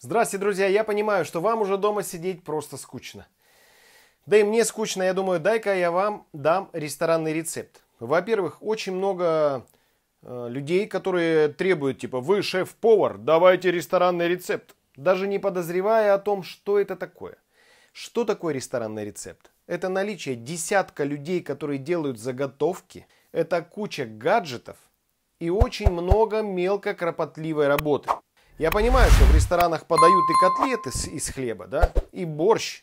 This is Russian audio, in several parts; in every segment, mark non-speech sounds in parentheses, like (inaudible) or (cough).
Здравствуйте, друзья! Я понимаю, что вам уже дома сидеть просто скучно. Да и мне скучно, я думаю, дай-ка я вам дам ресторанный рецепт. Во-первых, очень много э, людей, которые требуют, типа, вы шеф-повар, давайте ресторанный рецепт, даже не подозревая о том, что это такое. Что такое ресторанный рецепт? Это наличие десятка людей, которые делают заготовки, это куча гаджетов и очень много мелко кропотливой работы. Я понимаю, что в ресторанах подают и котлеты из хлеба, да, и борщ.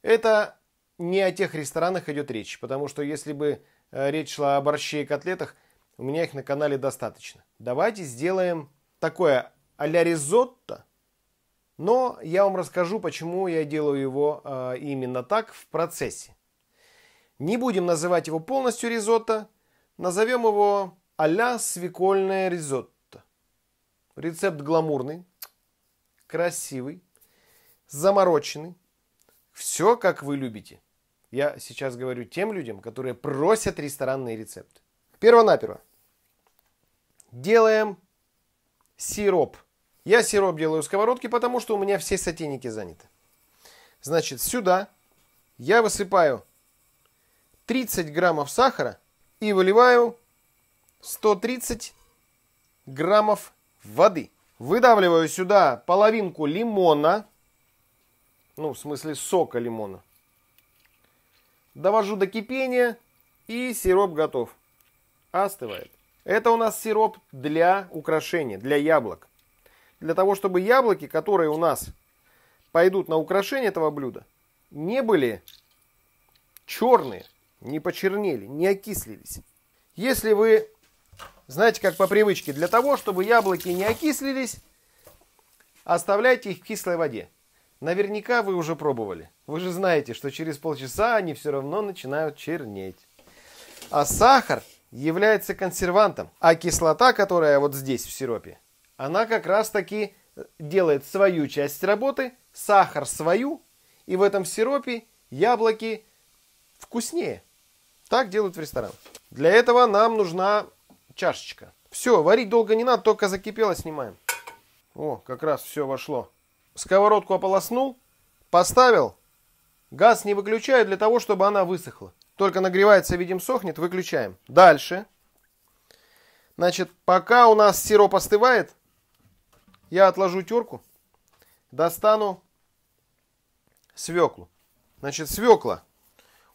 Это не о тех ресторанах идет речь, потому что если бы э, речь шла о борще и котлетах, у меня их на канале достаточно. Давайте сделаем такое а-ля ризотто, но я вам расскажу, почему я делаю его э, именно так в процессе. Не будем называть его полностью ризотто, назовем его а-ля свекольное ризотто. Рецепт гламурный, красивый, замороченный. Все, как вы любите. Я сейчас говорю тем людям, которые просят ресторанные рецепты. Первонаперво Делаем сироп. Я сироп делаю в сковородке, потому что у меня все сотейники заняты. Значит, сюда я высыпаю 30 граммов сахара и выливаю 130 граммов воды. Выдавливаю сюда половинку лимона, ну, в смысле сока лимона. Довожу до кипения, и сироп готов. Остывает. Это у нас сироп для украшения, для яблок. Для того, чтобы яблоки, которые у нас пойдут на украшение этого блюда, не были черные, не почернели, не окислились. Если вы знаете, как по привычке, для того, чтобы яблоки не окислились, оставляйте их в кислой воде. Наверняка вы уже пробовали. Вы же знаете, что через полчаса они все равно начинают чернеть. А сахар является консервантом, а кислота, которая вот здесь в сиропе, она как раз таки э, делает свою часть работы, сахар свою, и в этом сиропе яблоки вкуснее. Так делают в ресторанах. Для этого нам нужна чашечка. Все, варить долго не надо, только закипело снимаем. О, как раз все вошло. Сковородку ополоснул, поставил. Газ не выключаю для того, чтобы она высохла. Только нагревается, видим, сохнет, выключаем. Дальше. Значит, пока у нас сироп остывает, я отложу терку, достану свеклу. Значит, свекла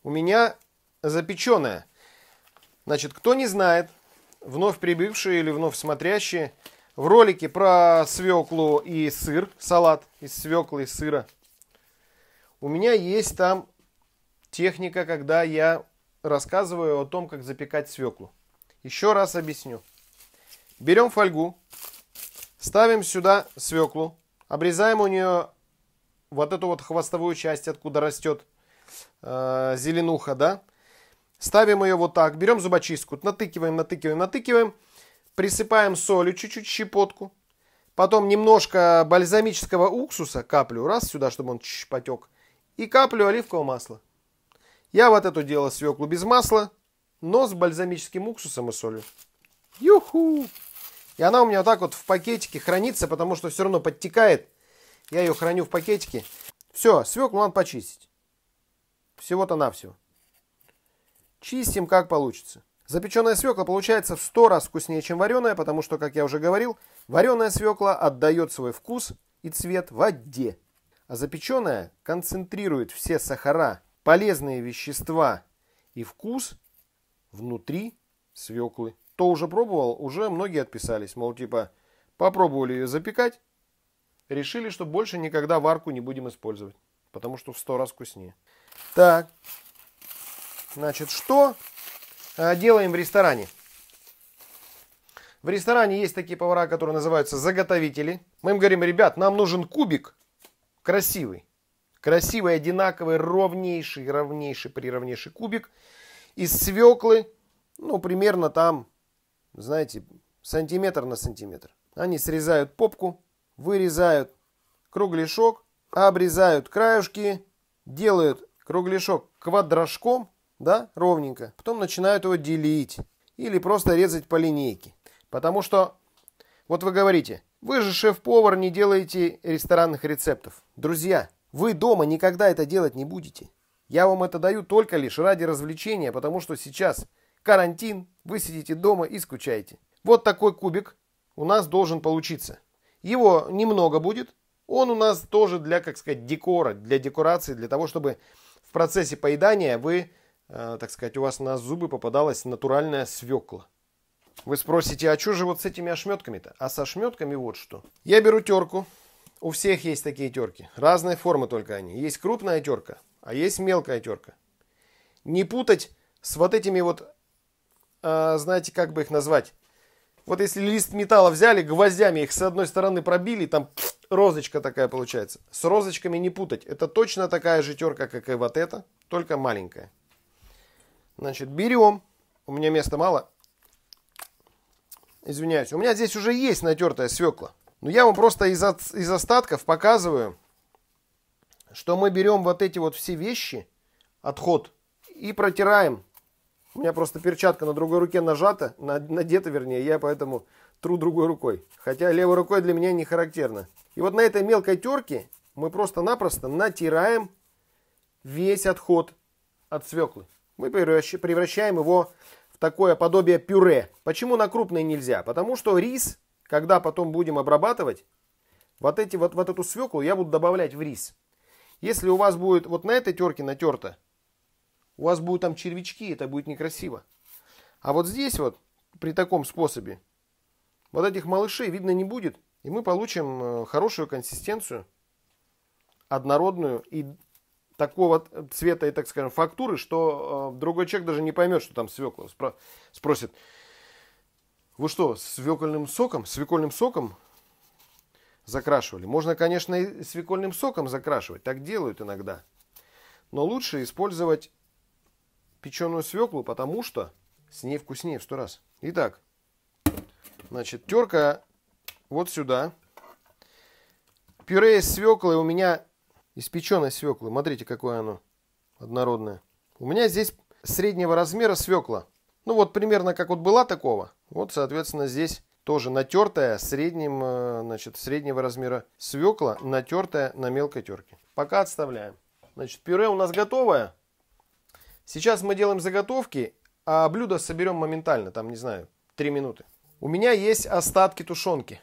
у меня запеченная. Значит, кто не знает, вновь прибывшие или вновь смотрящие, в ролике про свеклу и сыр, салат из свеклы и сыра, у меня есть там техника, когда я рассказываю о том, как запекать свеклу. Еще раз объясню. Берем фольгу, ставим сюда свеклу, обрезаем у нее вот эту вот хвостовую часть, откуда растет э, зеленуха, да, Ставим ее вот так, берем зубочистку, натыкиваем, натыкиваем, натыкиваем, присыпаем солью чуть-чуть, щепотку, потом немножко бальзамического уксуса, каплю, раз сюда, чтобы он ч -ч, потек, и каплю оливкового масла. Я вот эту делал свеклу без масла, но с бальзамическим уксусом и солью. Юху! И она у меня вот так вот в пакетике хранится, потому что все равно подтекает. Я ее храню в пакетике. Все, свеклу надо почистить. Всего-то навсего. Чистим как получится. Запеченная свекла получается в 100 раз вкуснее, чем вареная, потому что, как я уже говорил, вареная свекла отдает свой вкус и цвет в воде. А запеченная концентрирует все сахара, полезные вещества и вкус внутри свеклы. Кто уже пробовал, уже многие отписались. Мол, типа, попробовали ее запекать, решили, что больше никогда варку не будем использовать, потому что в 100 раз вкуснее. Так, Значит, что э, делаем в ресторане? В ресторане есть такие повара, которые называются заготовители. Мы им говорим, ребят, нам нужен кубик красивый. Красивый, одинаковый, ровнейший, ровнейший, прировнейший кубик. Из свеклы, ну, примерно там, знаете, сантиметр на сантиметр. Они срезают попку, вырезают кругляшок, обрезают краешки, делают кругляшок квадрошком да, ровненько. Потом начинают его делить или просто резать по линейке. Потому что, вот вы говорите, вы же шеф-повар, не делаете ресторанных рецептов. Друзья, вы дома никогда это делать не будете. Я вам это даю только лишь ради развлечения, потому что сейчас карантин, вы сидите дома и скучаете. Вот такой кубик у нас должен получиться. Его немного будет. Он у нас тоже для, как сказать, декора, для декорации, для того, чтобы в процессе поедания вы Э, так сказать, у вас на зубы попадалась натуральная свекла. Вы спросите, а что же вот с этими ошметками-то? А с ошметками вот что. Я беру терку. У всех есть такие терки. Разные формы только они. Есть крупная терка, а есть мелкая терка. Не путать с вот этими вот, э, знаете, как бы их назвать? Вот если лист металла взяли, гвоздями их с одной стороны пробили, там розочка такая получается. С розочками не путать. Это точно такая же терка, как и вот эта, только маленькая. Значит, берем. У меня места мало. Извиняюсь. У меня здесь уже есть натертая свекла. Но я вам просто из, от, из остатков показываю, что мы берем вот эти вот все вещи, отход, и протираем. У меня просто перчатка на другой руке нажата, надета вернее, я поэтому тру другой рукой. Хотя левой рукой для меня не характерно. И вот на этой мелкой терке мы просто-напросто натираем весь отход от свеклы. Мы превращаем его в такое подобие пюре. Почему на крупный нельзя? Потому что рис, когда потом будем обрабатывать, вот, эти, вот, вот эту свеклу я буду добавлять в рис. Если у вас будет вот на этой терке натерто, у вас будут там червячки, это будет некрасиво. А вот здесь вот, при таком способе, вот этих малышей видно не будет, и мы получим э, хорошую консистенцию, однородную и такого цвета и, так скажем, фактуры, что э, другой человек даже не поймет, что там свекла. Спро- спросит, вы что, свекольным соком, свекольным соком закрашивали? Можно, конечно, и свекольным соком закрашивать, так делают иногда. Но лучше использовать печеную свеклу, потому что с ней вкуснее в сто раз. Итак, значит, терка вот сюда. Пюре из свеклы у меня испеченной свеклы. Смотрите, какое оно однородное. У меня здесь среднего размера свекла. Ну вот примерно как вот была такого. Вот, соответственно, здесь тоже натертая средним, э, значит, среднего размера свекла, натертая на мелкой терке. Пока отставляем. Значит, пюре у нас готовое. Сейчас мы делаем заготовки, а блюдо соберем моментально, там, не знаю, 3 минуты. У меня есть остатки тушенки.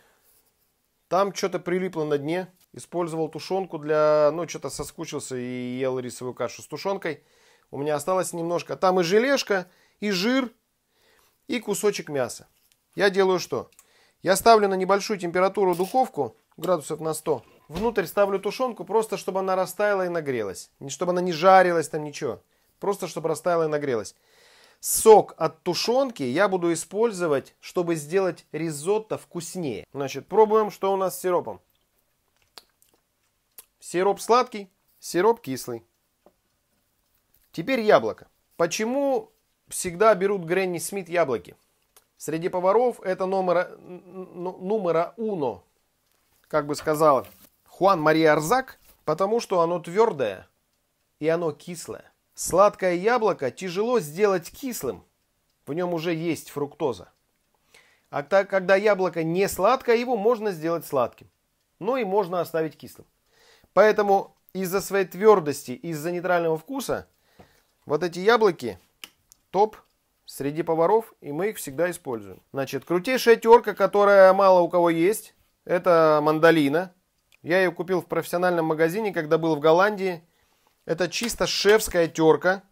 Там что-то прилипло на дне. Использовал тушенку для... Ну, что-то соскучился и ел рисовую кашу с тушенкой. У меня осталось немножко. Там и желешка, и жир, и кусочек мяса. Я делаю что? Я ставлю на небольшую температуру духовку, градусов на 100. Внутрь ставлю тушенку, просто чтобы она растаяла и нагрелась. Не чтобы она не жарилась там, ничего. Просто чтобы растаяла и нагрелась. Сок от тушенки я буду использовать, чтобы сделать ризотто вкуснее. Значит, пробуем, что у нас с сиропом. Сироп сладкий, сироп кислый. Теперь яблоко. Почему всегда берут Гренни Смит яблоки? Среди поваров это номера, номера уно, как бы сказала Хуан Мария Арзак, потому что оно твердое и оно кислое. Сладкое яблоко тяжело сделать кислым, в нем уже есть фруктоза. А так, когда яблоко не сладкое, его можно сделать сладким, но и можно оставить кислым. Поэтому из-за своей твердости, из-за нейтрального вкуса, вот эти яблоки топ среди поваров, и мы их всегда используем. Значит, крутейшая терка, которая мало у кого есть, это мандолина. Я ее купил в профессиональном магазине, когда был в Голландии. Это чисто шефская терка.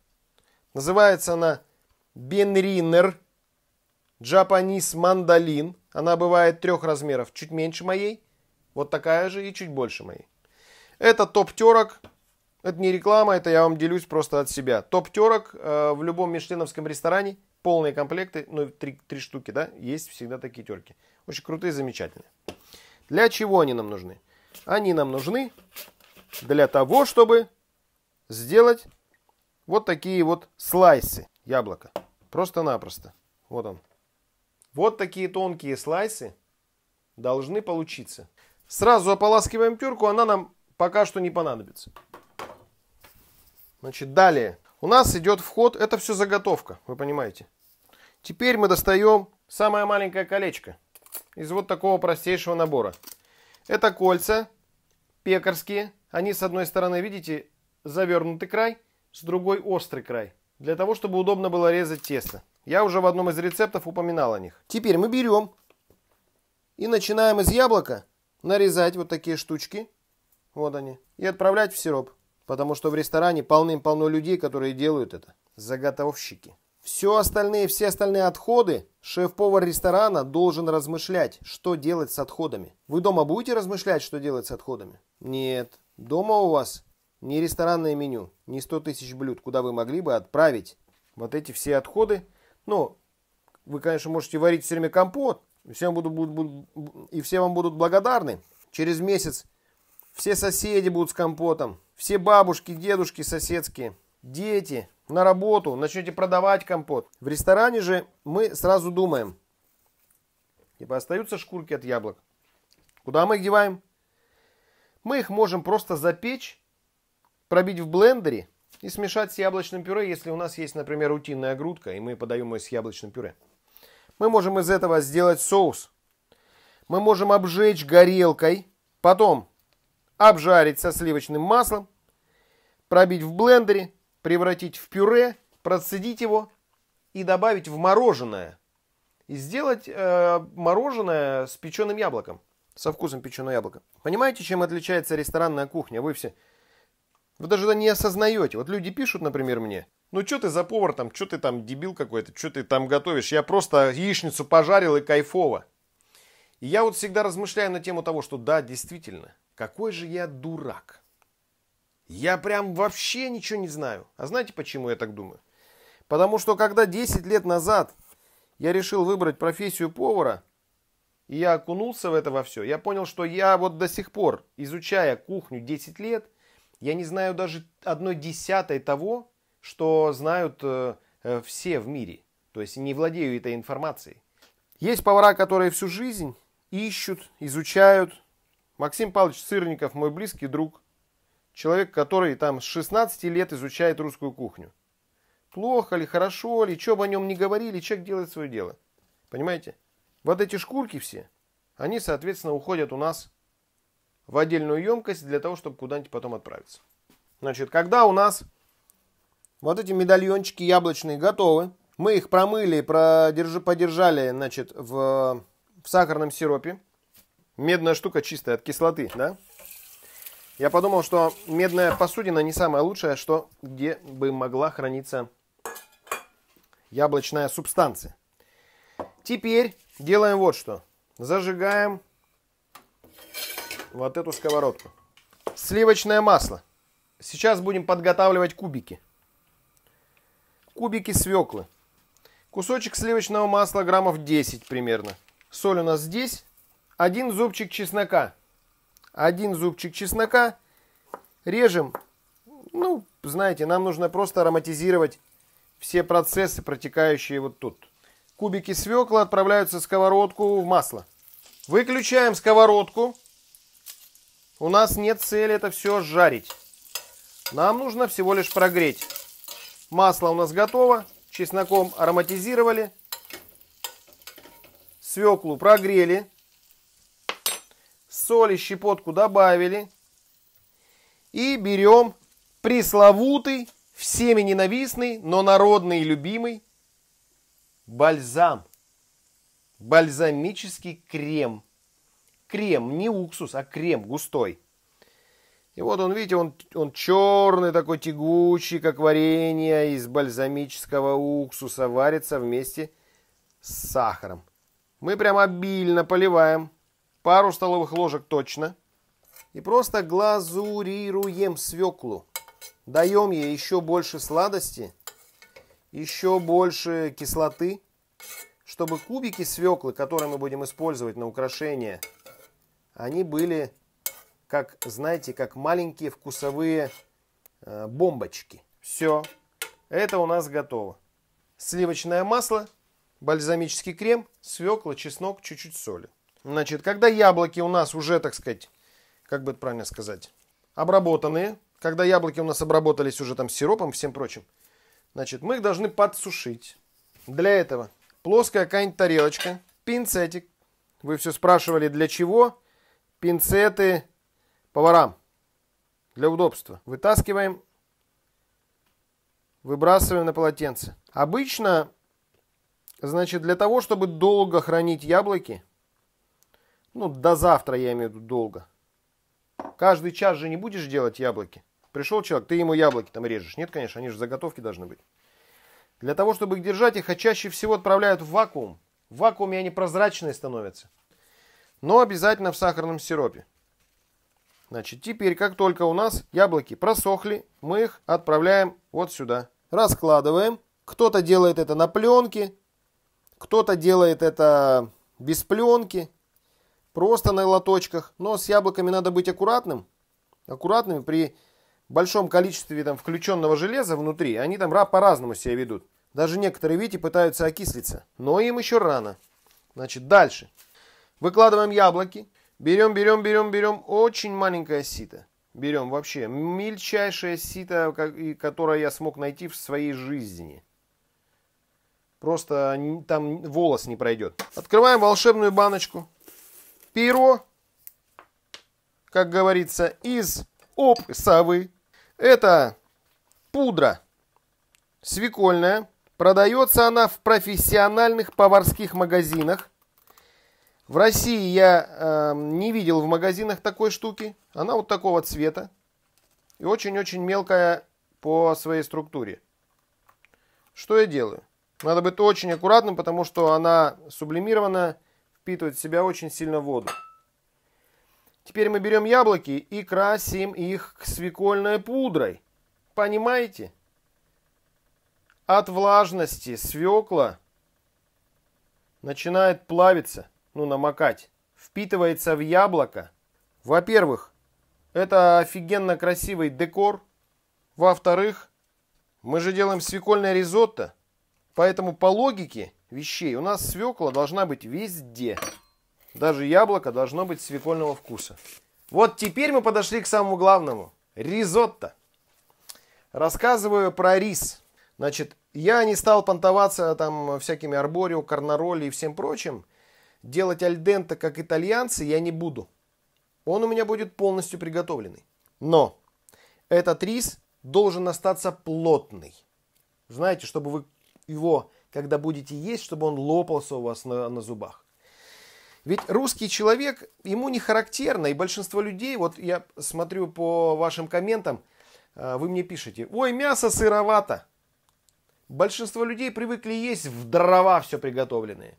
Называется она Бенринер Japanese Mandolin. Она бывает трех размеров, чуть меньше моей, вот такая же и чуть больше моей. Это топ-терок, это не реклама, это я вам делюсь просто от себя. Топ-терок э, в любом мишленовском ресторане, полные комплекты, ну, три, три штуки, да, есть всегда такие терки. Очень крутые, замечательные. Для чего они нам нужны? Они нам нужны для того, чтобы сделать вот такие вот слайсы яблока. Просто-напросто. Вот он. Вот такие тонкие слайсы должны получиться. Сразу ополаскиваем терку, она нам пока что не понадобится. Значит, далее. У нас идет вход, это все заготовка, вы понимаете. Теперь мы достаем самое маленькое колечко из вот такого простейшего набора. Это кольца пекарские. Они с одной стороны, видите, завернутый край, с другой острый край. Для того, чтобы удобно было резать тесто. Я уже в одном из рецептов упоминал о них. Теперь мы берем и начинаем из яблока нарезать вот такие штучки вот они, и отправлять в сироп, потому что в ресторане полным-полно людей, которые делают это. Заготовщики. Все остальные, все остальные отходы шеф-повар ресторана должен размышлять, что делать с отходами. Вы дома будете размышлять, что делать с отходами? Нет. Дома у вас ни ресторанное меню, ни 100 тысяч блюд, куда вы могли бы отправить вот эти все отходы. Ну, вы, конечно, можете варить все время компот, и все, будут, будут, будут, и все вам будут благодарны. Через месяц все соседи будут с компотом. Все бабушки, дедушки соседские. Дети. На работу. Начнете продавать компот. В ресторане же мы сразу думаем. Типа остаются шкурки от яблок. Куда мы их деваем? Мы их можем просто запечь, пробить в блендере и смешать с яблочным пюре, если у нас есть, например, утиная грудка, и мы подаем ее с яблочным пюре. Мы можем из этого сделать соус. Мы можем обжечь горелкой. Потом обжарить со сливочным маслом, пробить в блендере, превратить в пюре, процедить его и добавить в мороженое. И сделать э, мороженое с печеным яблоком, со вкусом печеного яблока. Понимаете, чем отличается ресторанная кухня? Вы все, вы даже это не осознаете. Вот люди пишут, например, мне, ну что ты за повар там, что ты там дебил какой-то, что ты там готовишь? Я просто яичницу пожарил и кайфово. И я вот всегда размышляю на тему того, что да, действительно, какой же я дурак. Я прям вообще ничего не знаю. А знаете, почему я так думаю? Потому что когда 10 лет назад я решил выбрать профессию повара, и я окунулся в это во все, я понял, что я вот до сих пор, изучая кухню 10 лет, я не знаю даже одной десятой того, что знают э, э, все в мире. То есть не владею этой информацией. Есть повара, которые всю жизнь ищут, изучают, Максим Павлович Сырников, мой близкий друг, человек, который там с 16 лет изучает русскую кухню. Плохо ли, хорошо ли, что бы о нем не говорили, человек делает свое дело. Понимаете? Вот эти шкурки все, они, соответственно, уходят у нас в отдельную емкость для того, чтобы куда-нибудь потом отправиться. Значит, когда у нас вот эти медальончики яблочные готовы, мы их промыли, продержи, подержали, значит, в, в сахарном сиропе. Медная штука чистая от кислоты, да? Я подумал, что медная посудина не самая лучшая, что где бы могла храниться яблочная субстанция. Теперь делаем вот что. Зажигаем вот эту сковородку. Сливочное масло. Сейчас будем подготавливать кубики. Кубики свеклы. Кусочек сливочного масла граммов 10 примерно. Соль у нас здесь один зубчик чеснока. Один зубчик чеснока. Режем. Ну, знаете, нам нужно просто ароматизировать все процессы, протекающие вот тут. Кубики свекла отправляются в сковородку в масло. Выключаем сковородку. У нас нет цели это все жарить. Нам нужно всего лишь прогреть. Масло у нас готово. Чесноком ароматизировали. Свеклу прогрели соли щепотку добавили. И берем пресловутый, всеми ненавистный, но народный и любимый бальзам. Бальзамический крем. Крем, не уксус, а крем густой. И вот он, видите, он, он черный такой тягучий, как варенье из бальзамического уксуса. Варится вместе с сахаром. Мы прям обильно поливаем пару столовых ложек точно. И просто глазурируем свеклу. Даем ей еще больше сладости, еще больше кислоты, чтобы кубики свеклы, которые мы будем использовать на украшение, они были, как, знаете, как маленькие вкусовые э, бомбочки. Все, это у нас готово. Сливочное масло, бальзамический крем, свекла, чеснок, чуть-чуть соли. Значит, когда яблоки у нас уже, так сказать, как бы это правильно сказать, обработанные, когда яблоки у нас обработались уже там сиропом всем прочим, значит, мы их должны подсушить. Для этого плоская какая-нибудь тарелочка, пинцетик. Вы все спрашивали, для чего пинцеты поварам? Для удобства. Вытаскиваем, выбрасываем на полотенце. Обычно, значит, для того, чтобы долго хранить яблоки – ну, до завтра, я имею в виду, долго. Каждый час же не будешь делать яблоки. Пришел человек, ты ему яблоки там режешь. Нет, конечно, они же заготовки должны быть. Для того, чтобы их держать, их чаще всего отправляют в вакуум. В вакууме они прозрачные становятся. Но обязательно в сахарном сиропе. Значит, теперь, как только у нас яблоки просохли, мы их отправляем вот сюда. Раскладываем. Кто-то делает это на пленке, кто-то делает это без пленки. Просто на лоточках. Но с яблоками надо быть аккуратным. Аккуратными при большом количестве там включенного железа внутри. Они там по-разному себя ведут. Даже некоторые, видите, пытаются окислиться. Но им еще рано. Значит, дальше. Выкладываем яблоки. Берем, берем, берем, берем. Очень маленькое сито. Берем вообще мельчайшее сито, которое я смог найти в своей жизни. Просто там волос не пройдет. Открываем волшебную баночку перо, как говорится, из опсовы. Это пудра свекольная. Продается она в профессиональных поварских магазинах. В России я э, не видел в магазинах такой штуки. Она вот такого цвета. И очень-очень мелкая по своей структуре. Что я делаю? Надо быть очень аккуратным, потому что она сублимирована впитывать в себя очень сильно воду. Теперь мы берем яблоки и красим их свекольной пудрой. Понимаете? От влажности свекла начинает плавиться, ну намокать, впитывается в яблоко. Во-первых, это офигенно красивый декор. Во-вторых, мы же делаем свекольное ризотто, поэтому по логике вещей. У нас свекла должна быть везде. Даже яблоко должно быть свекольного вкуса. Вот теперь мы подошли к самому главному. Ризотто. Рассказываю про рис. Значит, я не стал понтоваться там всякими арборио, карнароли и всем прочим. Делать альдента, как итальянцы, я не буду. Он у меня будет полностью приготовленный. Но этот рис должен остаться плотный. Знаете, чтобы вы его когда будете есть, чтобы он лопался у вас на, на зубах. Ведь русский человек, ему не характерно, и большинство людей, вот я смотрю по вашим комментам, э, вы мне пишете, ой, мясо сыровато. Большинство людей привыкли есть в дрова все приготовленные.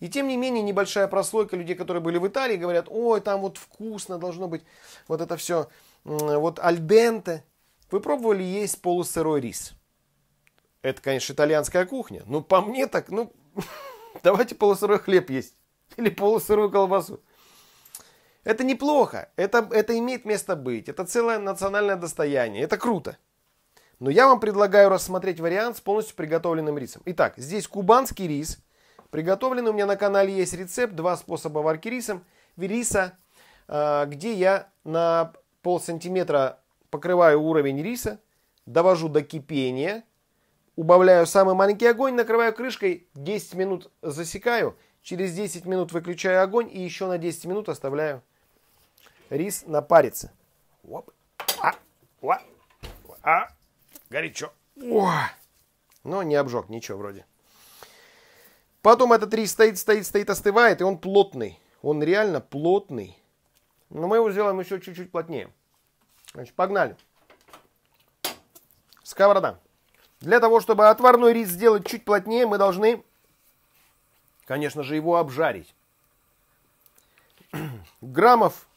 И тем не менее, небольшая прослойка людей, которые были в Италии, говорят, ой, там вот вкусно должно быть вот это все, вот альденте. Вы пробовали есть полусырой рис? Это, конечно, итальянская кухня. Ну, по мне так, ну, (laughs) давайте полусырой хлеб есть. Или полусырую колбасу. Это неплохо. Это, это имеет место быть. Это целое национальное достояние. Это круто. Но я вам предлагаю рассмотреть вариант с полностью приготовленным рисом. Итак, здесь кубанский рис. Приготовленный у меня на канале есть рецепт. Два способа варки рисом, риса, э, где я на пол сантиметра покрываю уровень риса, довожу до кипения – убавляю самый маленький огонь, накрываю крышкой, 10 минут засекаю, через 10 минут выключаю огонь и еще на 10 минут оставляю рис напариться. Оп. А, а, а, горячо. О. Но не обжег, ничего вроде. Потом этот рис стоит, стоит, стоит, остывает, и он плотный. Он реально плотный. Но мы его сделаем еще чуть-чуть плотнее. Значит, погнали. Сковорода. Для того, чтобы отварной рис сделать чуть плотнее, мы должны, конечно же, его обжарить. (clears throat) Граммов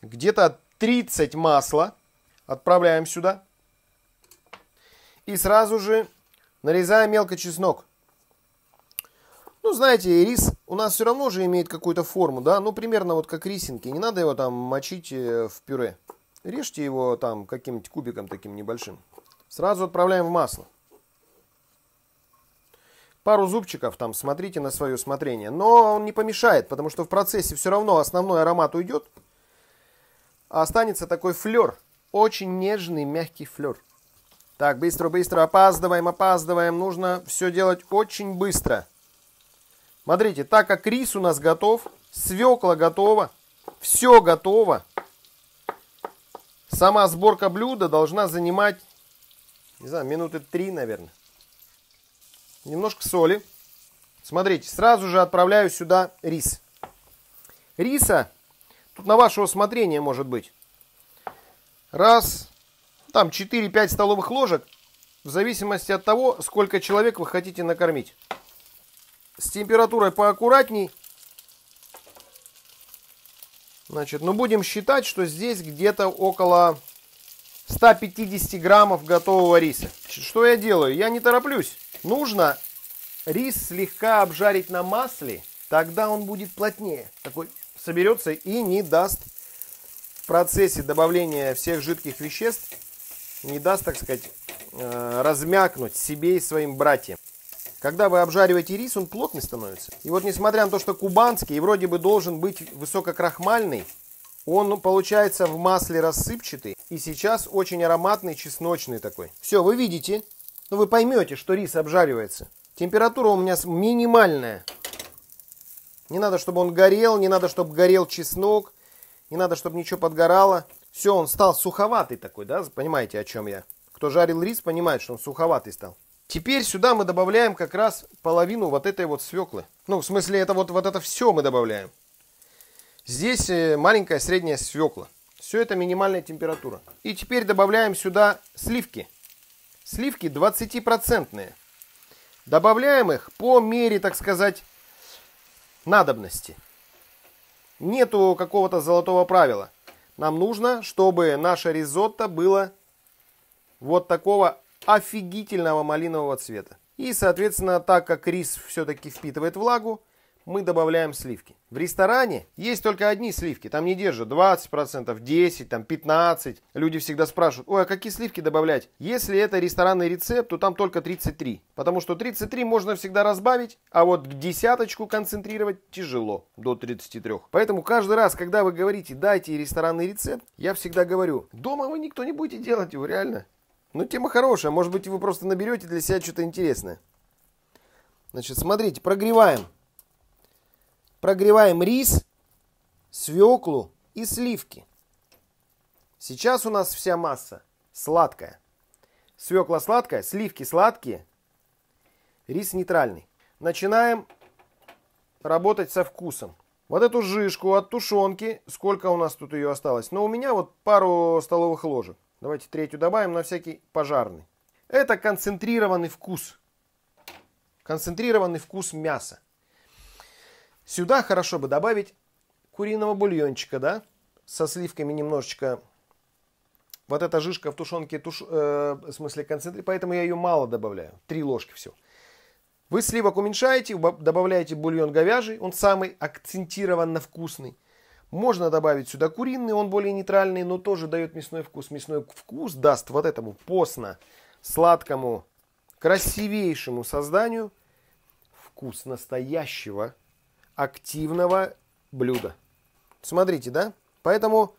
где-то 30 масла отправляем сюда. И сразу же нарезаем мелко чеснок. Ну, знаете, рис у нас все равно же имеет какую-то форму, да? Ну, примерно вот как рисинки. Не надо его там мочить э, в пюре. Режьте его там каким-нибудь кубиком таким небольшим. Сразу отправляем в масло. Пару зубчиков там смотрите на свое усмотрение, Но он не помешает, потому что в процессе все равно основной аромат уйдет. А останется такой флер. Очень нежный, мягкий флер. Так, быстро-быстро, опаздываем, опаздываем. Нужно все делать очень быстро. Смотрите, так как рис у нас готов, свекла готова, все готово. Сама сборка блюда должна занимать не знаю, минуты три, наверное. Немножко соли. Смотрите, сразу же отправляю сюда рис. Риса тут на ваше усмотрение может быть. Раз, там 4-5 столовых ложек, в зависимости от того, сколько человек вы хотите накормить. С температурой поаккуратней. Значит, ну будем считать, что здесь где-то около 150 граммов готового риса. Что я делаю? Я не тороплюсь. Нужно рис слегка обжарить на масле, тогда он будет плотнее. Такой соберется и не даст в процессе добавления всех жидких веществ, не даст, так сказать, э, размякнуть себе и своим братьям. Когда вы обжариваете рис, он плотный становится. И вот несмотря на то, что кубанский вроде бы должен быть высококрахмальный, он ну, получается в масле рассыпчатый, и сейчас очень ароматный, чесночный такой. Все, вы видите, ну вы поймете, что рис обжаривается. Температура у меня минимальная. Не надо, чтобы он горел, не надо, чтобы горел чеснок, не надо, чтобы ничего подгорало. Все, он стал суховатый такой, да, понимаете, о чем я. Кто жарил рис, понимает, что он суховатый стал. Теперь сюда мы добавляем как раз половину вот этой вот свеклы. Ну, в смысле, это вот, вот это все мы добавляем. Здесь э, маленькая средняя свекла. Все это минимальная температура. И теперь добавляем сюда сливки. Сливки 20%. Добавляем их по мере, так сказать, надобности. Нету какого-то золотого правила. Нам нужно, чтобы наше ризотто было вот такого офигительного малинового цвета. И, соответственно, так как рис все-таки впитывает влагу, мы добавляем сливки. В ресторане есть только одни сливки, там не держат 20%, 10%, там 15%. Люди всегда спрашивают, ой, а какие сливки добавлять? Если это ресторанный рецепт, то там только 33, потому что 33 можно всегда разбавить, а вот к десяточку концентрировать тяжело до 33. Поэтому каждый раз, когда вы говорите, дайте ресторанный рецепт, я всегда говорю, дома вы никто не будете делать его, реально. Ну, тема хорошая, может быть, вы просто наберете для себя что-то интересное. Значит, смотрите, прогреваем. Прогреваем рис, свеклу и сливки. Сейчас у нас вся масса сладкая. Свекла сладкая, сливки сладкие, рис нейтральный. Начинаем работать со вкусом. Вот эту жижку от тушенки, сколько у нас тут ее осталось? Но ну, у меня вот пару столовых ложек. Давайте третью добавим на всякий пожарный. Это концентрированный вкус. Концентрированный вкус мяса. Сюда хорошо бы добавить куриного бульончика, да, со сливками немножечко. Вот эта жишка в тушенке, туш... э, в смысле концентрат, поэтому я ее мало добавляю. Три ложки все. Вы сливок уменьшаете, добавляете бульон говяжий, он самый акцентированно вкусный. Можно добавить сюда куриный, он более нейтральный, но тоже дает мясной вкус. Мясной вкус даст вот этому постно, сладкому, красивейшему созданию вкус настоящего активного блюда. Смотрите, да? Поэтому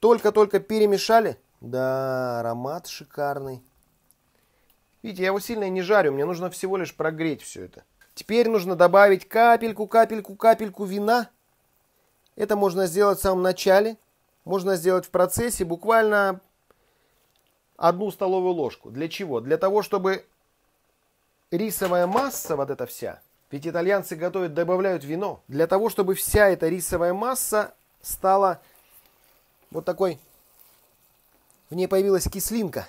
только-только перемешали. Да, аромат шикарный. Видите, я его сильно не жарю, мне нужно всего лишь прогреть все это. Теперь нужно добавить капельку, капельку, капельку вина. Это можно сделать в самом начале. Можно сделать в процессе буквально одну столовую ложку. Для чего? Для того, чтобы рисовая масса вот эта вся – ведь итальянцы готовят, добавляют вино для того, чтобы вся эта рисовая масса стала вот такой, в ней появилась кислинка.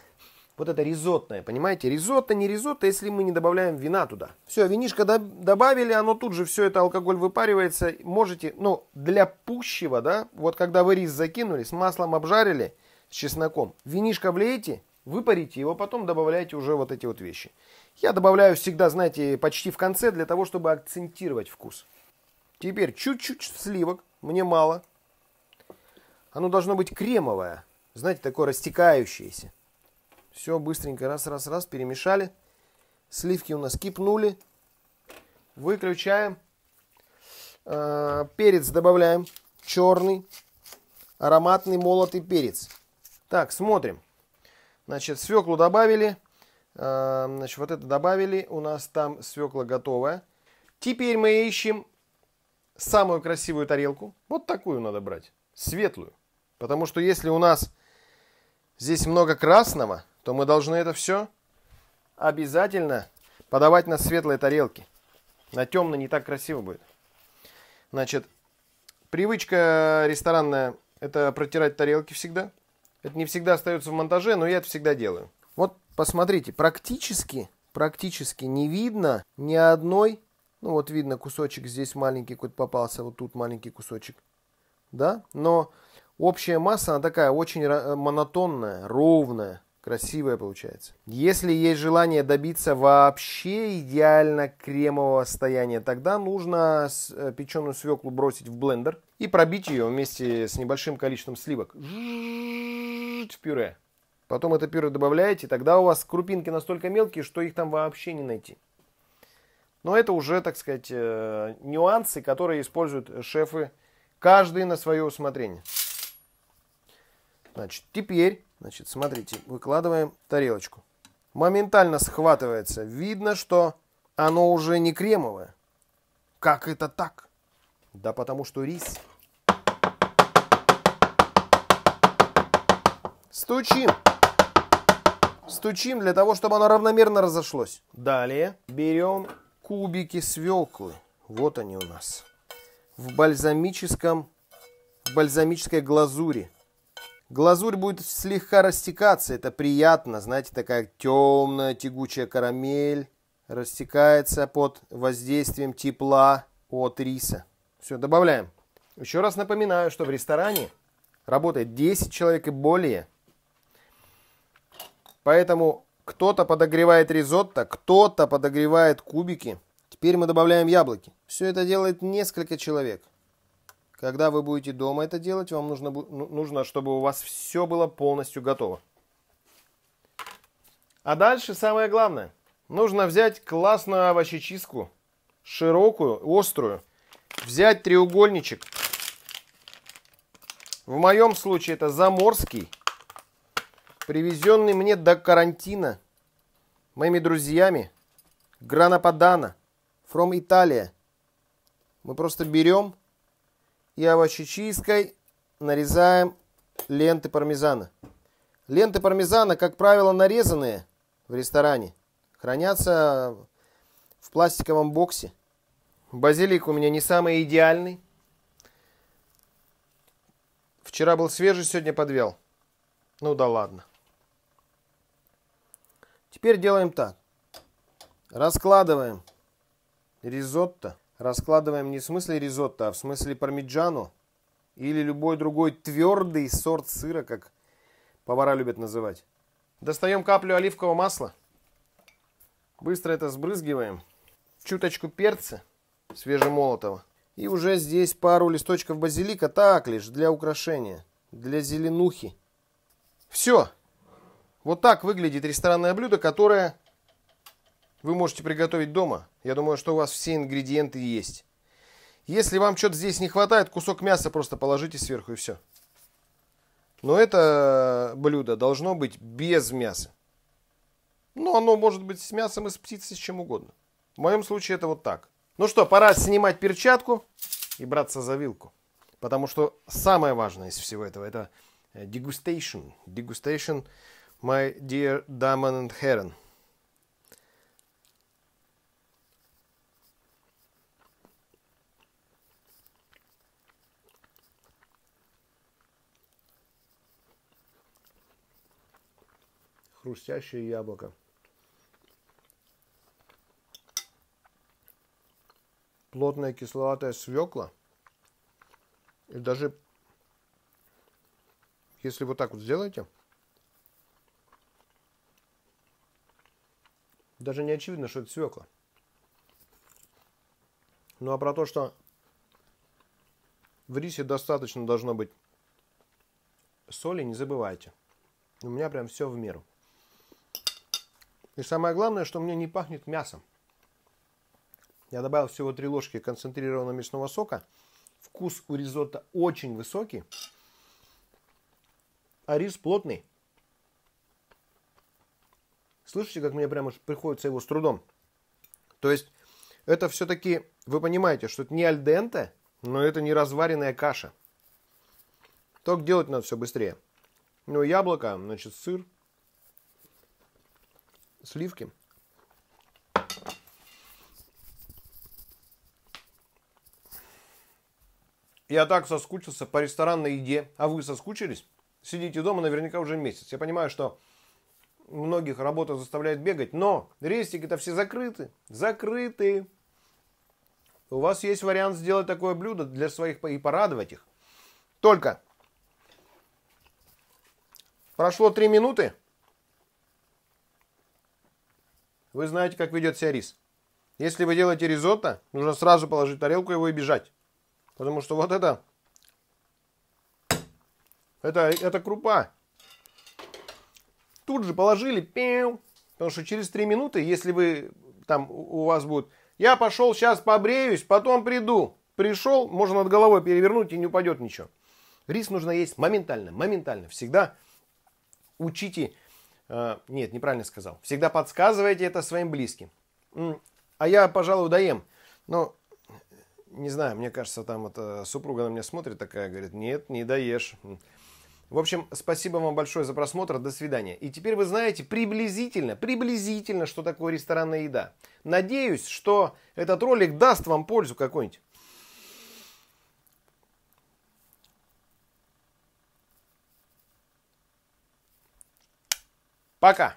Вот это ризотное, понимаете? Ризотто, не ризотто, если мы не добавляем вина туда. Все, винишко добавили, оно тут же, все это алкоголь выпаривается. Можете, ну, для пущего, да, вот когда вы рис закинули, с маслом обжарили, с чесноком, винишко влейте, выпарите его, потом добавляйте уже вот эти вот вещи. Я добавляю всегда, знаете, почти в конце, для того, чтобы акцентировать вкус. Теперь чуть-чуть сливок, мне мало. Оно должно быть кремовое, знаете, такое растекающееся. Все быстренько раз-раз-раз перемешали. Сливки у нас кипнули. Выключаем. А, перец добавляем. Черный, ароматный молотый перец. Так, смотрим. Значит, свеклу добавили. Эм, значит, вот это добавили. У нас там свекла готовая. Теперь мы ищем самую красивую тарелку. Вот такую надо брать. Светлую. Потому что если у нас здесь много красного, то мы должны это все обязательно подавать на светлой тарелке. На темной не так красиво будет. Значит, привычка ресторанная – это протирать тарелки всегда. Это не всегда остается в монтаже, но я это всегда делаю посмотрите, практически, практически не видно ни одной, ну вот видно кусочек здесь маленький какой-то попался, вот тут маленький кусочек, да, но общая масса, она такая очень э, монотонная, ровная, красивая получается. Если есть желание добиться вообще идеально кремового состояния, тогда нужно э, печеную свеклу бросить в блендер и пробить ее вместе с небольшим количеством сливок в пюре. Потом это пюре добавляете, тогда у вас крупинки настолько мелкие, что их там вообще не найти. Но это уже, так сказать, э, нюансы, которые используют шефы, каждый на свое усмотрение. Значит, теперь, значит, смотрите, выкладываем тарелочку. Моментально схватывается. Видно, что оно уже не кремовое. Как это так? Да потому что рис. Стучим стучим для того, чтобы оно равномерно разошлось. Далее берем кубики свеклы. Вот они у нас. В бальзамическом, в бальзамической глазури. Глазурь будет слегка растекаться, это приятно, знаете, такая темная тягучая карамель растекается под воздействием тепла от риса. Все, добавляем. Еще раз напоминаю, что в ресторане работает 10 человек и более – Поэтому кто-то подогревает ризотто, кто-то подогревает кубики. Теперь мы добавляем яблоки. Все это делает несколько человек. Когда вы будете дома это делать, вам нужно, ну, нужно, чтобы у вас все было полностью готово. А дальше самое главное. Нужно взять классную овощечистку, широкую, острую. Взять треугольничек. В моем случае это заморский привезенный мне до карантина моими друзьями Гранападана, from Италия. Мы просто берем и овощечисткой нарезаем ленты пармезана. Ленты пармезана, как правило, нарезанные в ресторане, хранятся в пластиковом боксе. Базилик у меня не самый идеальный. Вчера был свежий, сегодня подвел. Ну да ладно. Теперь делаем так. Раскладываем ризотто. Раскладываем не в смысле ризотто, а в смысле пармиджану. Или любой другой твердый сорт сыра, как повара любят называть. Достаем каплю оливкового масла. Быстро это сбрызгиваем. Чуточку перца свежемолотого. И уже здесь пару листочков базилика, так лишь, для украшения, для зеленухи. Все, вот так выглядит ресторанное блюдо, которое вы можете приготовить дома. Я думаю, что у вас все ингредиенты есть. Если вам что-то здесь не хватает, кусок мяса просто положите сверху и все. Но это блюдо должно быть без мяса. Но ну, оно может быть с мясом и с птицей, с чем угодно. В моем случае это вот так. Ну что, пора снимать перчатку и браться за вилку. Потому что самое важное из всего этого это дегустейшн. Э, дегустейшн My Dear Damon and Heron. Хрустящее яблоко. Плотная кисловатая свекла. И даже если вот так вот сделаете – Даже не очевидно, что это свекла. Ну а про то, что в рисе достаточно должно быть соли, не забывайте. У меня прям все в меру. И самое главное, что мне не пахнет мясом. Я добавил всего три ложки концентрированного мясного сока. Вкус у ризотто очень высокий. А рис плотный. Слышите, как мне прямо приходится его с трудом? То есть это все-таки, вы понимаете, что это не альденте, но это не разваренная каша. Только делать надо все быстрее. Ну, яблоко, значит, сыр, сливки. Я так соскучился по ресторанной еде. А вы соскучились? Сидите дома наверняка уже месяц. Я понимаю, что многих работа заставляет бегать, но рестики-то все закрыты, закрыты. У вас есть вариант сделать такое блюдо для своих и порадовать их. Только прошло 3 минуты. Вы знаете, как ведет себя рис. Если вы делаете ризотто, нужно сразу положить тарелку его и бежать. Потому что вот это... Это, это крупа тут же положили, пиу, потому что через 3 минуты, если вы там у вас будет, я пошел сейчас побреюсь, потом приду. Пришел, можно над головой перевернуть и не упадет ничего. Рис нужно есть моментально, моментально. Всегда учите, э, нет, неправильно сказал, всегда подсказывайте это своим близким. А я, пожалуй, доем. Но не знаю, мне кажется, там это супруга на меня смотрит такая, говорит, нет, не доешь. В общем, спасибо вам большое за просмотр, до свидания. И теперь вы знаете приблизительно, приблизительно, что такое ресторанная еда. Надеюсь, что этот ролик даст вам пользу какую-нибудь. Пока!